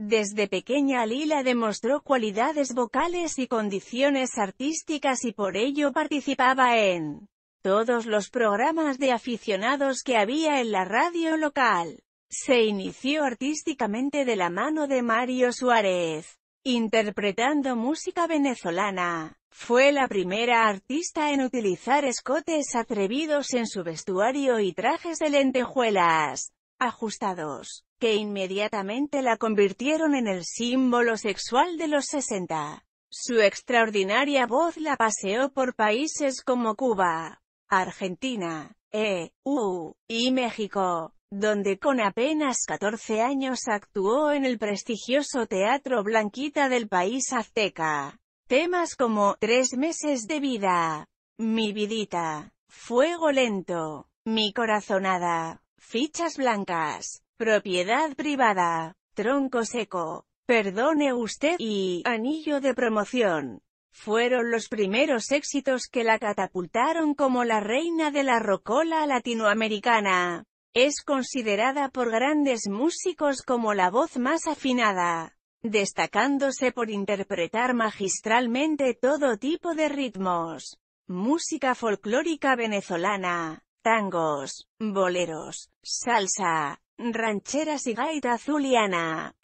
Desde pequeña Lila demostró cualidades vocales y condiciones artísticas y por ello participaba en todos los programas de aficionados que había en la radio local. Se inició artísticamente de la mano de Mario Suárez, interpretando música venezolana. Fue la primera artista en utilizar escotes atrevidos en su vestuario y trajes de lentejuelas ajustados, que inmediatamente la convirtieron en el símbolo sexual de los 60. Su extraordinaria voz la paseó por países como Cuba, Argentina, EU y México, donde con apenas 14 años actuó en el prestigioso Teatro Blanquita del país azteca. Temas como Tres meses de vida, Mi vidita, Fuego lento, Mi corazonada, Fichas blancas. Propiedad privada. Tronco seco. Perdone usted y anillo de promoción. Fueron los primeros éxitos que la catapultaron como la reina de la rocola latinoamericana. Es considerada por grandes músicos como la voz más afinada, destacándose por interpretar magistralmente todo tipo de ritmos. Música folclórica venezolana, tangos, boleros, salsa, rancheras y gaita zuliana.